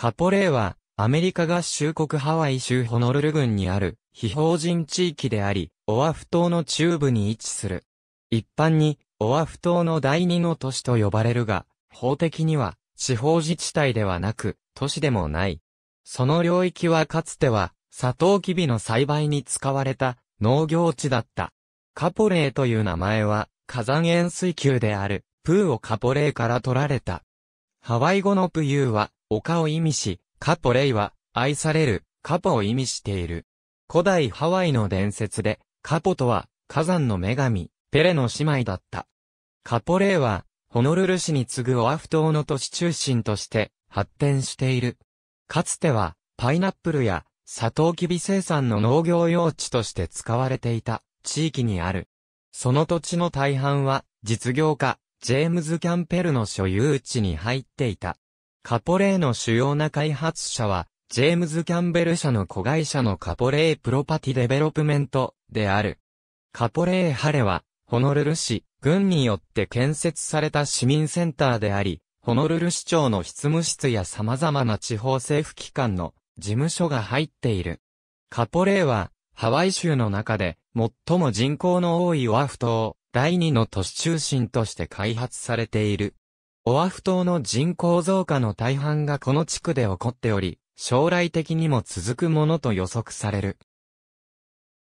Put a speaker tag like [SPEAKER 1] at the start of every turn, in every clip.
[SPEAKER 1] カポレーは、アメリカ合衆国ハワイ州ホノルル郡にある、非法人地域であり、オアフ島の中部に位置する。一般に、オアフ島の第二の都市と呼ばれるが、法的には、地方自治体ではなく、都市でもない。その領域はかつては、サトウキビの栽培に使われた農業地だった。カポレーという名前は、火山塩水球である、プーをカポレーから取られた。ハワイ語のプユーは、丘を意味し、カポレイは、愛される、カポを意味している。古代ハワイの伝説で、カポとは、火山の女神、ペレの姉妹だった。カポレイは、ホノルル市に次ぐオアフ島の都市中心として発展している。かつては、パイナップルやサトウキビ生産の農業用地として使われていた地域にある。その土地の大半は実業家、ジェームズ・キャンペルの所有地に入っていた。カポレーの主要な開発者は、ジェームズ・キャンベル社の子会社のカポレープロパティデベロップメントである。カポレーハレは、ホノルル市、軍によって建設された市民センターであり、ホノルル市長の執務室や様々な地方政府機関の事務所が入っている。カポレーは、ハワイ州の中で、最も人口の多いオアフ島、第二の都市中心として開発されている。オアフ島の人口増加の大半がこの地区で起こっており、将来的にも続くものと予測される。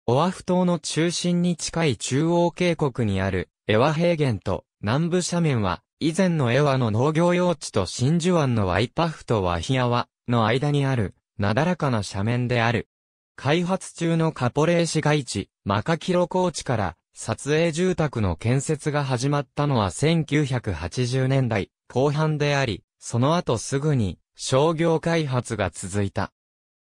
[SPEAKER 1] オアフ島の中心に近い中央渓谷にあるエワ平原と南部斜面は、以前のエワの農業用地と真珠湾のワイパフとワヒアワの間にある、なだらかな斜面である。開発中のカポレー市街地、マカキロ高地から撮影住宅の建設が始まったのは1980年代後半であり、その後すぐに商業開発が続いた。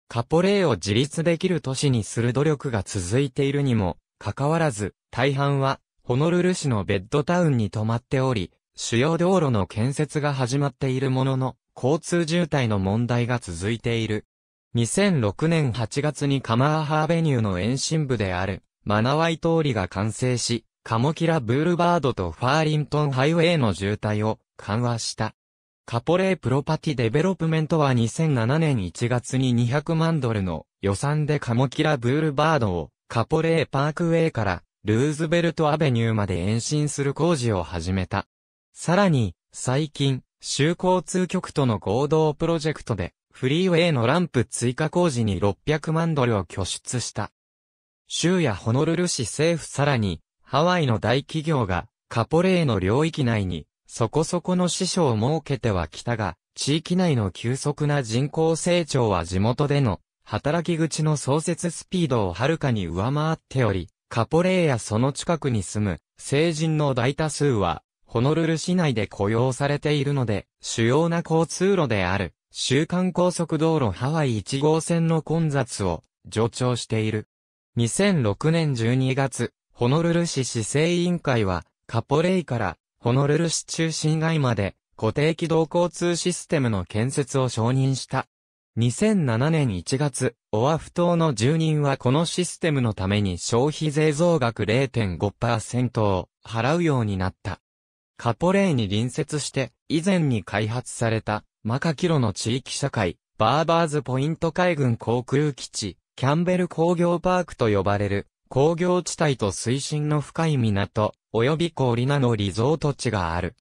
[SPEAKER 1] カポレーを自立できる都市にする努力が続いているにも、かかわらず、大半は、ホノルル市のベッドタウンに泊まっており、主要道路の建設が始まっているものの、交通渋滞の問題が続いている。2006年8月にカマーハーベニューの延伸部である、マナワイ通りが完成し、カモキラブールバードとファーリントンハイウェイの渋滞を緩和した。カポレープロパティデベロップメントは2007年1月に200万ドルの予算でカモキラブールバードをカポレーパークウェイからルーズベルトアベニューまで延伸する工事を始めた。さらに、最近、州交通局との合同プロジェクトで、フリーウェイのランプ追加工事に600万ドルを拠出した。州やホノルル市政府さらに、ハワイの大企業が、カポレーの領域内に、そこそこの支所を設けてはきたが、地域内の急速な人口成長は地元での、働き口の創設スピードをはるかに上回っており、カポレーやその近くに住む、成人の大多数は、ホノルル市内で雇用されているので、主要な交通路である、週間高速道路ハワイ1号線の混雑を、助長している。2006年12月、ホノルル市市政委員会は、カポレイから、ホノルル市中心街まで、固定軌道交通システムの建設を承認した。2007年1月、オアフ島の住人はこのシステムのために消費税増額0.5%を払うようになった。カポレイに隣接して、以前に開発された、マカキロの地域社会、バーバーズポイント海軍航空基地、キャンベル工業パークと呼ばれる、工業地帯と水深の深い港、及び氷なのリゾート地がある。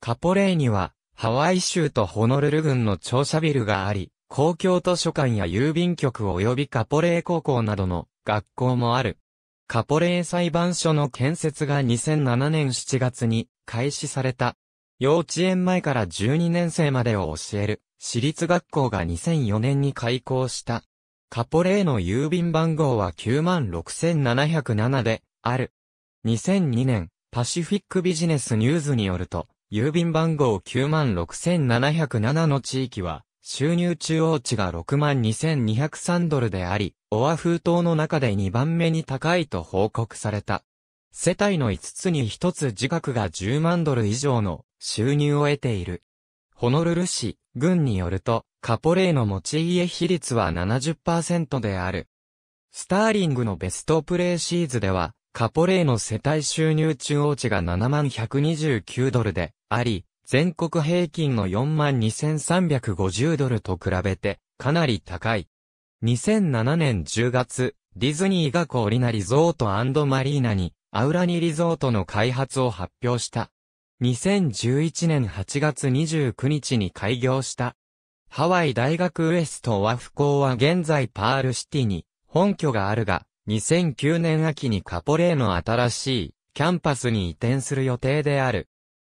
[SPEAKER 1] カポレイには、ハワイ州とホノルル郡の庁舎ビルがあり、公共図書館や郵便局及びカポレイ高校などの学校もある。カポレイ裁判所の建設が2007年7月に開始された。幼稚園前から12年生までを教える私立学校が2004年に開校した。カポレーの郵便番号は96707で、ある。2002年、パシフィックビジネスニューズによると、郵便番号96707の地域は、収入中央値が62,203ドルであり、オアフ島の中で2番目に高いと報告された。世帯の5つに1つ自覚が10万ドル以上の収入を得ている。ホノルル市、軍によると、カポレーの持ち家比率は70%である。スターリングのベストプレイシーズでは、カポレーの世帯収入中央値が7129ドルであり、全国平均の42350ドルと比べて、かなり高い。2007年10月、ディズニーがコーリナリゾートマリーナに、アウラニリゾートの開発を発表した。2011年8月29日に開業した。ハワイ大学ウエストワフ校は現在パールシティに本拠があるが、2009年秋にカポレーの新しいキャンパスに移転する予定である。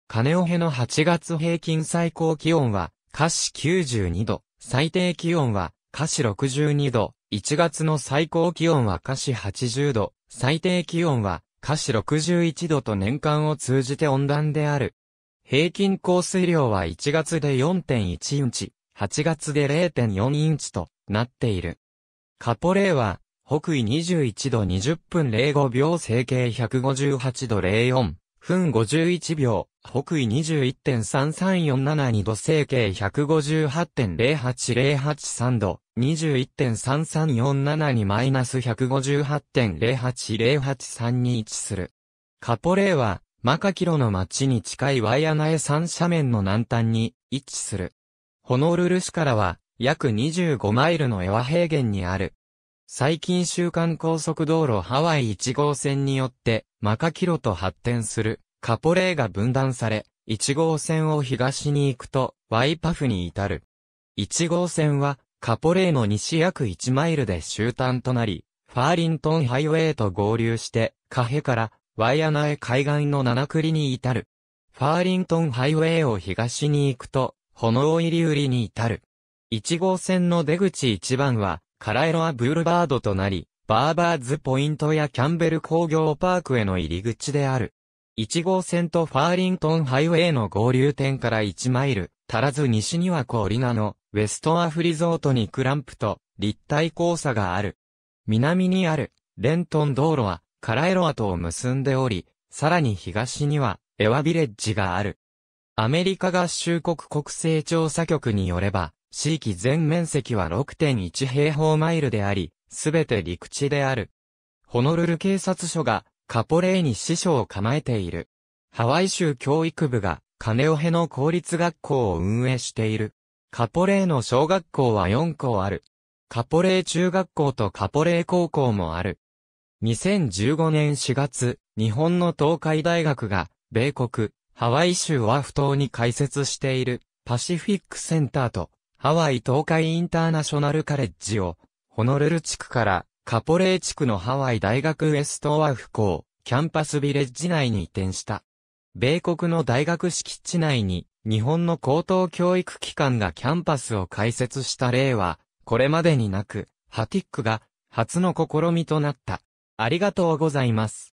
[SPEAKER 1] カネオヘの8月平均最高気温は、華氏92度、最低気温は、華氏62度、1月の最高気温は華氏80度、最低気温は、華氏61度と年間を通じて温暖である。平均降水量は1月で4.1インチ、8月で0.4インチとなっている。カポレーは、北緯21度20分05秒成形158度04分51秒、北緯21.3347に度整形158.08083度、21.3347にマイナス158.08083に位置する。カポレーは、マカキロの町に近いワイアナエ山斜面の南端に位置する。ホノルル市からは、約25マイルのエワ平原にある。最近週間高速道路ハワイ1号線によって、マカキロと発展する。カポレーが分断され、1号線を東に行くと、ワイパフに至る。1号線は、カポレーの西約1マイルで終端となり、ファーリントンハイウェイと合流して、カヘからワイアナエ海岸の七栗に至る。ファーリントンハイウェイを東に行くと、ホノオイリウリに至る。1号線の出口1番は、カラエロアブールバードとなり、バーバーズポイントやキャンベル工業パークへの入り口である。1号線とファーリントンハイウェイの合流点から1マイル、足らず西にはコーリナの、ウェストアフリゾートにクランプと、立体交差がある。南にある、レントン道路は、カラエロアとを結んでおり、さらに東には、エワビレッジがある。アメリカ合衆国国勢調査局によれば、地域全面積は6.1平方マイルであり、すべて陸地である。ホノルル警察署がカポレイに師匠を構えている。ハワイ州教育部がカネオヘの公立学校を運営している。カポレイの小学校は4校ある。カポレイ中学校とカポレイ高校もある。2015年4月、日本の東海大学が、米国、ハワイ州ワフ島に開設している、パシフィックセンターと、ハワイ東海インターナショナルカレッジを、ホノルル地区からカポレー地区のハワイ大学ウエストワーフ校、キャンパスビレッジ内に移転した。米国の大学敷地内に、日本の高等教育機関がキャンパスを開設した例は、これまでになく、ハティックが、初の試みとなった。ありがとうございます。